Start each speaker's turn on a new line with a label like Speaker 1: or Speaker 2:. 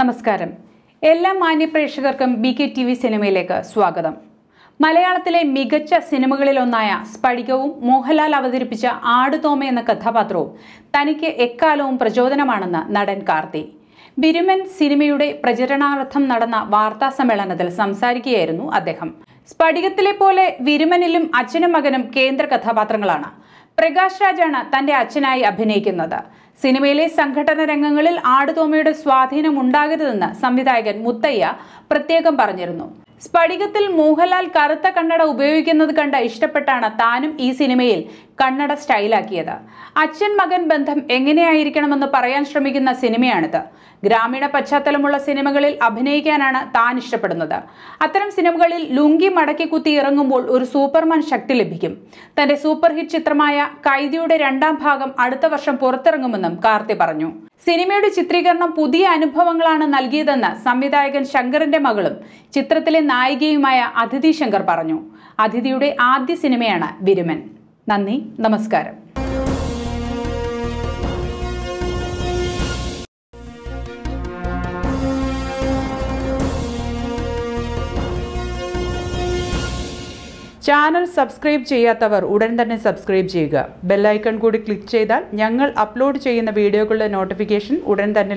Speaker 1: നമസ്കാരം എല്ലാ മാന്യപ്രേക്ഷകർക്കും ബി കെ ടി വി സിനിമയിലേക്ക് സ്വാഗതം മലയാളത്തിലെ മികച്ച സിനിമകളിലൊന്നായ സ്ഫടികവും മോഹൻലാൽ അവതരിപ്പിച്ച ആടുതോമ എന്ന കഥാപാത്രവും തനിക്ക് എക്കാലവും പ്രചോദനമാണെന്ന് നടൻ കാർത്തി ബിരുമൻ സിനിമയുടെ പ്രചരണാർത്ഥം നടന്ന വാർത്താ സമ്മേളനത്തിൽ സംസാരിക്കുകയായിരുന്നു അദ്ദേഹം സ്ഫടികത്തിലെ പോലെ വിരുമനിലും അച്ഛനും മകനും കേന്ദ്ര കഥാപാത്രങ്ങളാണ് പ്രകാശ് രാജാണ് തന്റെ അച്ഛനായി അഭിനയിക്കുന്നത് സിനിമയിലെ സംഘടന രംഗങ്ങളിൽ ആടുതോമയുടെ സ്വാധീനം ഉണ്ടാകരുതെന്ന് സംവിധായകൻ മുത്തയ്യ പ്രത്യേകം പറഞ്ഞിരുന്നു സ്ഫടികത്തിൽ മോഹൻലാൽ കറുത്ത കണ്ണട ഉപയോഗിക്കുന്നത് കണ്ട് ഇഷ്ടപ്പെട്ടാണ് താനും ഈ സിനിമയിൽ കണ്ണട സ്റ്റൈലാക്കിയത് അച്ഛൻ മകൻ ബന്ധം എങ്ങനെയായിരിക്കണമെന്ന് പറയാൻ ശ്രമിക്കുന്ന സിനിമയാണിത് ഗ്രാമീണ പശ്ചാത്തലമുള്ള സിനിമകളിൽ അഭിനയിക്കാനാണ് താൻ ഇഷ്ടപ്പെടുന്നത് അത്തരം സിനിമകളിൽ ലുങ്കി മടക്കി കുത്തി ഇറങ്ങുമ്പോൾ ഒരു സൂപ്പർമാൻ ശക്തി ലഭിക്കും തന്റെ സൂപ്പർ ഹിറ്റ് ചിത്രമായ കൈദിയുടെ രണ്ടാം ഭാഗം അടുത്ത വർഷം പുറത്തിറങ്ങുമെന്നും കാർത്തി പറഞ്ഞു സിനിമയുടെ ചിത്രീകരണം പുതിയ അനുഭവങ്ങളാണ് നൽകിയതെന്ന് സംവിധായകൻ ശങ്കറിന്റെ മകളും ചിത്രത്തിലെ നായികയുമായ അതിഥി ശങ്കർ പറഞ്ഞു അതിഥിയുടെ ആദ്യ സിനിമയാണ് വിരുമൻ നന്ദി നമസ്കാരം
Speaker 2: ചാനൽ സബ്സ്ക്രൈബ് ചെയ്യാത്തവർ ഉടൻ തന്നെ സബ്സ്ക്രൈബ് ചെയ്യുക ബെല്ലൈക്കൺ കൂടി ക്ലിക്ക് ചെയ്താൽ ഞങ്ങൾ അപ്ലോഡ് ചെയ്യുന്ന വീഡിയോകളുടെ നോട്ടിഫിക്കേഷൻ ഉടൻ തന്നെ